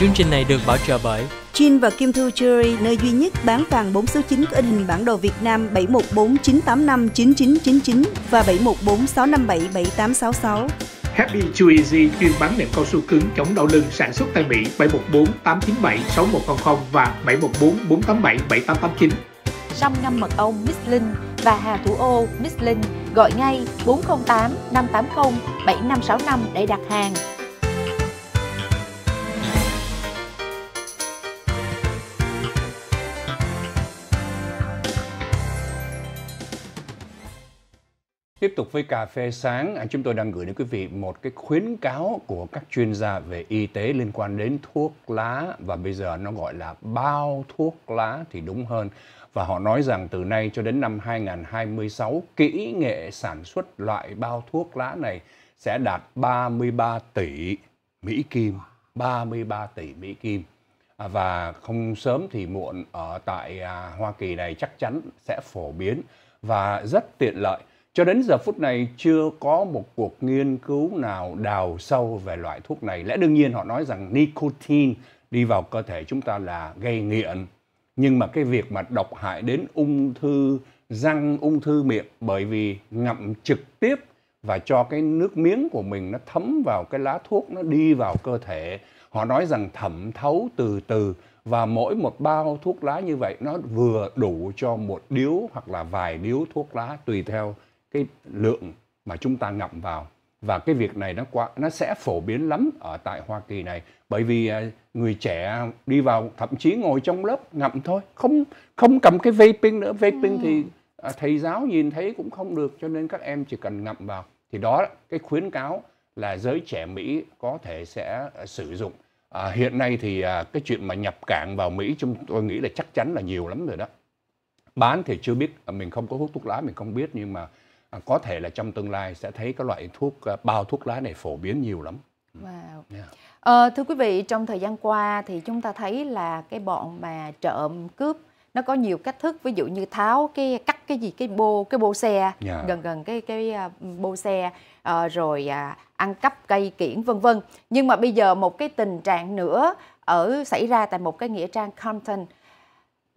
Chương trình này được bảo trợ bởi Chin và Kim Thu Jewelry, nơi duy nhất bán vàng 4 số 9 có in hình bản đồ Việt Nam 7149859999 và 7146577866. Happy Chew Easy chuyên bán nệm cao su cứng chống đau lưng sản xuất tại Mỹ 714 897 6100 và 714 487 7889. Sâm ngâm mật ong Miss Linh và Hà Thủ Ô Miss Linh gọi ngay 408 580 7565 để đặt hàng. Tiếp tục với cà phê sáng, à, chúng tôi đang gửi đến quý vị một cái khuyến cáo của các chuyên gia về y tế liên quan đến thuốc lá và bây giờ nó gọi là bao thuốc lá thì đúng hơn. Và họ nói rằng từ nay cho đến năm 2026, kỹ nghệ sản xuất loại bao thuốc lá này sẽ đạt 33 tỷ Mỹ Kim. 33 tỷ Mỹ Kim. À, và không sớm thì muộn ở tại à, Hoa Kỳ này chắc chắn sẽ phổ biến và rất tiện lợi cho đến giờ phút này chưa có một cuộc nghiên cứu nào đào sâu về loại thuốc này. Lẽ đương nhiên họ nói rằng nicotine đi vào cơ thể chúng ta là gây nghiện. Nhưng mà cái việc mà độc hại đến ung thư răng, ung thư miệng bởi vì ngậm trực tiếp và cho cái nước miếng của mình nó thấm vào cái lá thuốc nó đi vào cơ thể. Họ nói rằng thẩm thấu từ từ và mỗi một bao thuốc lá như vậy nó vừa đủ cho một điếu hoặc là vài điếu thuốc lá tùy theo cái lượng mà chúng ta ngậm vào và cái việc này nó qua nó sẽ phổ biến lắm ở tại Hoa Kỳ này bởi vì à, người trẻ đi vào thậm chí ngồi trong lớp ngậm thôi không không cầm cái vaping nữa vaping ừ. thì à, thầy giáo nhìn thấy cũng không được cho nên các em chỉ cần ngậm vào thì đó cái khuyến cáo là giới trẻ Mỹ có thể sẽ à, sử dụng à, hiện nay thì à, cái chuyện mà nhập cảng vào Mỹ chúng tôi nghĩ là chắc chắn là nhiều lắm rồi đó bán thì chưa biết mình không có hút thuốc lá mình không biết nhưng mà À, có thể là trong tương lai sẽ thấy các loại thuốc ờ, bao thuốc lá này phổ biến nhiều lắm. Ừ. Wow. Yeah. À, thưa quý vị, trong thời gian qua thì chúng ta thấy là cái bọn mà trộm cướp nó có nhiều cách thức ví dụ như tháo cái cắt cái gì cái bô cái bô xe yeah. gần gần cái cái ờ, bô xe rồi à, ăn cắp cây kiển vân vân nhưng mà bây giờ một cái tình trạng nữa ở xảy ra tại một cái nghĩa trang Compton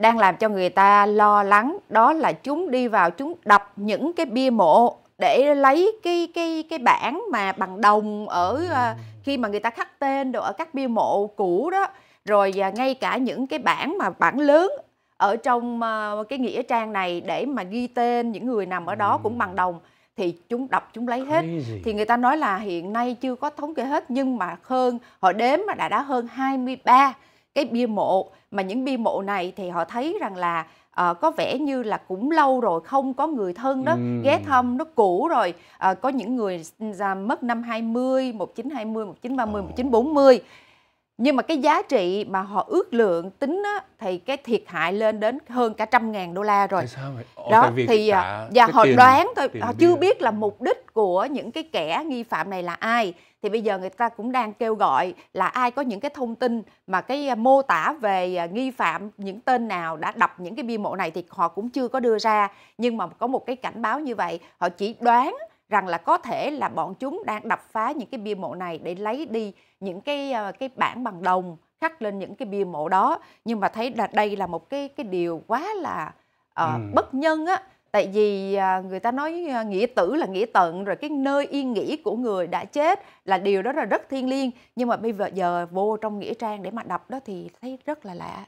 đang làm cho người ta lo lắng đó là chúng đi vào chúng đập những cái bia mộ để lấy cái cái cái bảng mà bằng đồng ở ừ. À, khi mà người ta khắc tên đồ ở các bia mộ cũ đó rồi và ngay cả những cái bảng mà bảng lớn ở trong à, cái nghĩa trang này để mà ghi tên những người nằm ở đó ừ. cũng bằng đồng thì chúng đập chúng lấy hết thì người ta nói là hiện nay chưa có thống kê hết nhưng mà hơn họ đếm mà đã đã hơn 23 cái bia mộ mà những bia mộ này thì họ thấy rằng là À, có vẻ như là cũng lâu rồi không có người thân đó ừ. ghé thăm nó cũ rồi à, có những người à, mất năm 20, 1920, 1930, oh. 1940 nhưng mà cái giá trị mà họ ước lượng tính á, thì cái thiệt hại lên đến hơn cả trăm ngàn đô la rồi. Tại sao vậy? Ồ, đó tại vì thì ờ, cả dạ họ tiền, đoán thôi, họ chưa biết là mục đích của những cái kẻ nghi phạm này là ai thì bây giờ người ta cũng đang kêu gọi là ai có những cái thông tin mà cái à, mô tả về à, nghi phạm những tên nào đã đập những cái bia mộ này thì họ cũng chưa có đưa ra nhưng mà có một cái cảnh báo như vậy họ chỉ đoán rằng là có thể là bọn chúng đang đập phá những cái bia mộ này để lấy đi những cái à, cái bản bằng đồng khắc lên những cái bia mộ đó nhưng mà thấy là đây là một cái cái điều quá là uh, ừ. bất nhân á tại vì à, người ta nói à, nghĩa tử là nghĩa tận rồi cái nơi yên nghỉ của người đã chết là điều đó là rất thiêng liêng nhưng mà bây giờ, vô trong nghĩa trang để mà đọc đó thì thấy rất là lạ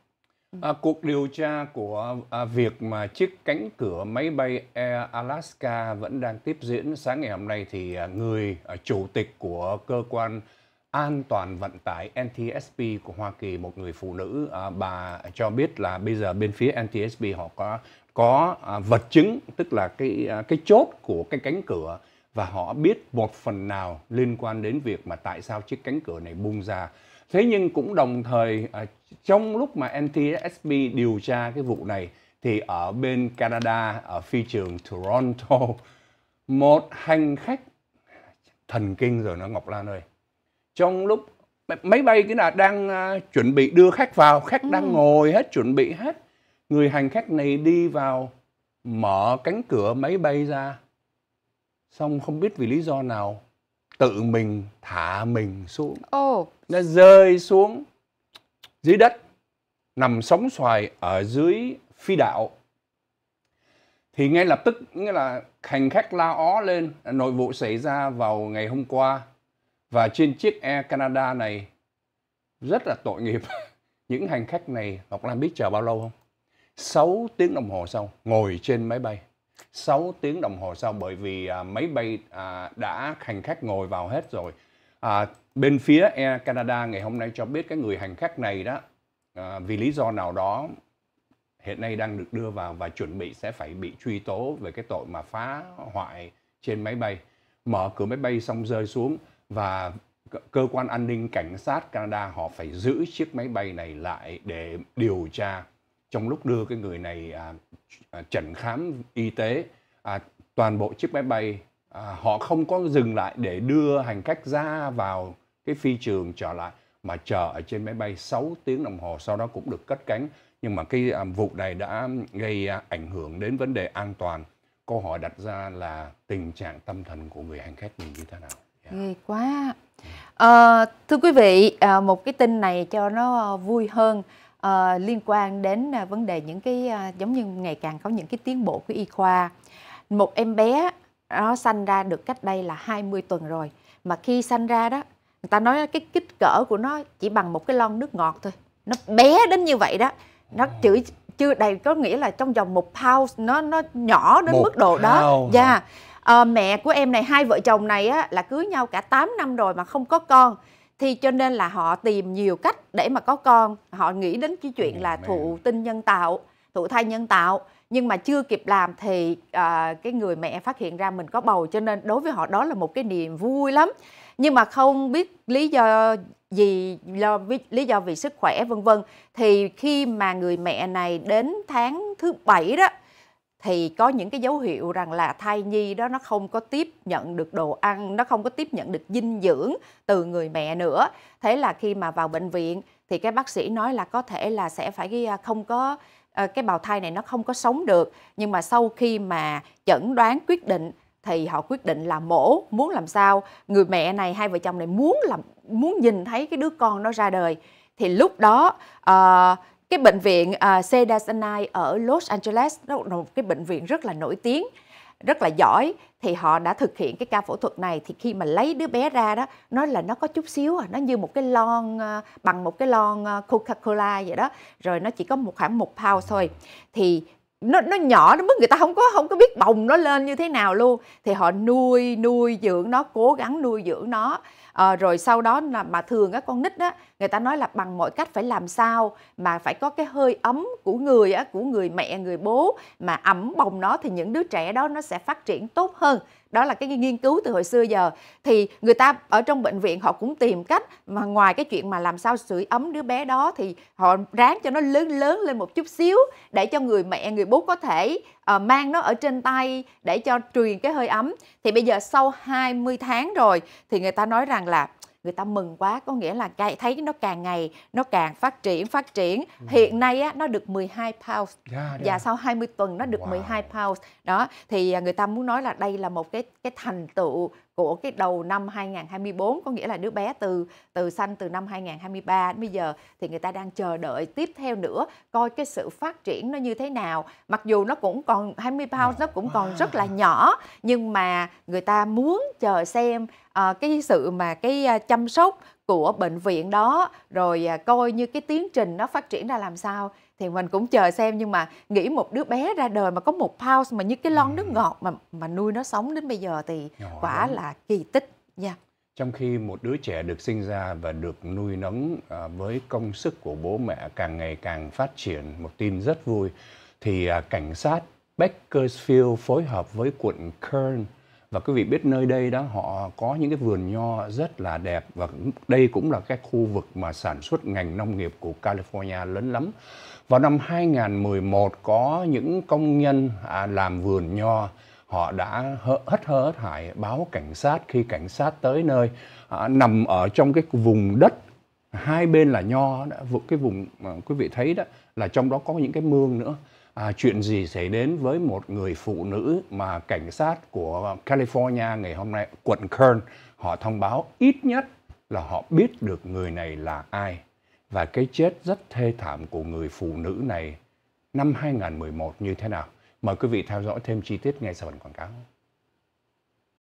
ừ. À, cuộc điều tra của à, việc mà chiếc cánh cửa máy bay Air Alaska vẫn đang tiếp diễn sáng ngày hôm nay thì à, người à, chủ tịch của cơ quan an toàn vận tải NTSB của Hoa Kỳ một người phụ nữ à, bà cho biết là bây giờ bên phía NTSB họ có có à, vật chứng tức là cái à, cái chốt của cái cánh cửa và họ biết một phần nào liên quan đến việc mà tại sao chiếc cánh cửa này bung ra. Thế nhưng cũng đồng thời à, trong lúc mà NTSB điều tra cái vụ này thì ở bên Canada ở phi trường Toronto một hành khách thần kinh rồi nó Ngọc Lan ơi. Trong lúc máy bay cái là đang chuẩn bị đưa khách vào, khách đang ừ. ngồi hết chuẩn bị hết người hành khách này đi vào mở cánh cửa máy bay ra xong không biết vì lý do nào tự mình thả mình xuống oh. nó rơi xuống dưới đất nằm sóng xoài ở dưới phi đạo thì ngay lập tức nghĩa là hành khách la ó lên nội vụ xảy ra vào ngày hôm qua và trên chiếc Air Canada này rất là tội nghiệp những hành khách này Ngọc Lan biết chờ bao lâu không 6 tiếng đồng hồ sau ngồi trên máy bay 6 tiếng đồng hồ sau bởi vì à, máy bay à, đã hành khách ngồi vào hết rồi à, bên phía Air Canada ngày hôm nay cho biết cái người hành khách này đó à, vì lý do nào đó hiện nay đang được đưa vào và chuẩn bị sẽ phải bị truy tố về cái tội mà phá hoại trên máy bay mở cửa máy bay xong rơi xuống và cơ quan an ninh cảnh sát Canada họ phải giữ chiếc máy bay này lại để điều tra trong lúc đưa cái người này à, à, chẩn khám y tế à, toàn bộ chiếc máy bay à, họ không có dừng lại để đưa hành khách ra vào cái phi trường trở lại mà chờ ở trên máy bay 6 tiếng đồng hồ sau đó cũng được cất cánh nhưng mà cái à, vụ này đã gây à, ảnh hưởng đến vấn đề an toàn câu hỏi đặt ra là tình trạng tâm thần của người hành khách mình như thế nào yeah. Dạ. ghê quá à, thưa quý vị à, một cái tin này cho nó vui hơn Ờ, liên quan đến à, vấn đề những cái à, giống như ngày càng có những cái tiến bộ của y khoa một em bé nó sanh ra được cách đây là 20 tuần rồi mà khi sanh ra đó người ta nói cái kích cỡ của nó chỉ bằng một cái lon nước ngọt thôi nó bé đến như vậy đó nó à. chữ chưa đầy có nghĩa là trong vòng một pound nó nó nhỏ đến một mức độ đó dạ yeah. à, ờ, mẹ của em này hai vợ chồng này á, là cưới nhau cả 8 năm rồi mà không có con thì cho nên là họ tìm nhiều cách để mà có con họ nghĩ đến cái chuyện là thụ tinh nhân tạo thụ thai nhân tạo nhưng mà chưa kịp làm thì à, cái người mẹ phát hiện ra mình có bầu cho nên đối với họ đó là một cái niềm vui lắm nhưng mà không biết lý do gì do lý do vì sức khỏe vân vân thì khi mà người mẹ này đến tháng thứ bảy đó thì có những cái dấu hiệu rằng là thai nhi đó nó không có tiếp nhận được đồ ăn, nó không có tiếp nhận được dinh dưỡng từ người mẹ nữa. Thế là khi mà vào bệnh viện thì cái bác sĩ nói là có thể là sẽ phải à, không có à, cái bào thai này nó không có sống được nhưng mà sau khi mà chẩn đoán quyết định thì họ quyết định là mổ muốn làm sao người mẹ này hai vợ chồng này muốn làm muốn nhìn thấy cái đứa con nó ra đời thì lúc đó uh, cái bệnh viện uh, à, Cedars-Sinai ở Los Angeles đó là một cái bệnh viện rất là nổi tiếng rất là giỏi thì họ đã thực hiện cái ca phẫu thuật này thì khi mà lấy đứa bé ra đó nó là nó có chút xíu à nó như một cái lon à, bằng một cái lon à, Coca-Cola vậy đó rồi nó chỉ có một khoảng một pound thôi thì nó nó nhỏ nó mức người ta không có không có biết bồng nó lên như thế nào luôn thì họ nuôi nuôi dưỡng nó cố gắng nuôi dưỡng nó à, rồi sau đó là mà thường các con nít á người ta nói là bằng mọi cách phải làm sao mà phải có cái hơi ấm của người á của người mẹ người bố mà ẩm bồng nó thì những đứa trẻ đó nó sẽ phát triển tốt hơn đó là cái nghiên cứu từ hồi xưa giờ thì người ta ở trong bệnh viện họ cũng tìm cách mà ngoài cái chuyện mà làm sao sưởi ấm đứa bé đó thì họ ráng cho nó lớn lớn lên một chút xíu để cho người mẹ người bố có thể uh, mang nó ở trên tay để cho truyền cái hơi ấm thì bây giờ sau 20 tháng rồi thì người ta nói rằng là người ta mừng quá có nghĩa là cái thấy nó càng ngày nó càng phát triển phát triển ừ. hiện nay á, nó được 12 pounds yeah, yeah. và sau 20 tuần nó được wow. 12 pounds đó thì à, người ta muốn nói là đây là một cái cái thành tựu của cái đầu năm 2024 có nghĩa là đứa bé từ từ sanh từ năm 2023 đến bây giờ thì người ta đang chờ đợi tiếp theo nữa coi cái sự phát triển nó như thế nào mặc dù nó cũng còn 20 pounds nó cũng còn rất là nhỏ nhưng mà người ta muốn chờ xem uh, cái sự mà cái ờ, chăm sóc của bệnh viện đó rồi ờ, coi như cái tiến trình nó phát triển ra làm sao thì mình cũng chờ xem nhưng mà nghĩ một đứa bé ra đời mà có một pause mà như cái lon ừ. nước ngọt mà mà nuôi nó sống đến bây giờ thì Nhỏ quả đúng. là kỳ tích nha. Dạ. Yeah. Trong khi một đứa trẻ được sinh ra và được nuôi nấng à, với công sức của bố mẹ càng ngày càng phát triển, một tin rất vui thì à, cảnh sát Bakersfield phối hợp với quận Kern và quý vị biết nơi đây đó họ có những cái vườn nho rất là đẹp và đây cũng là cái khu vực mà sản xuất ngành nông nghiệp của California lớn lắm. Vào năm 2011 có những công nhân à, làm vườn nho họ đã hất hơ hất hải báo cảnh sát khi cảnh sát tới nơi à, nằm ở trong cái vùng đất hai bên là nho đó, cái vùng mà quý vị thấy đó là trong đó có những cái mương nữa à, chuyện gì xảy đến với một người phụ nữ mà cảnh sát của California ngày hôm nay, quận Kern, họ thông báo ít nhất là họ biết được người này là ai. Và cái chết rất thê thảm của người phụ nữ này năm 2011 như thế nào. Mời quý vị theo dõi thêm chi tiết ngay sau phần quảng cáo.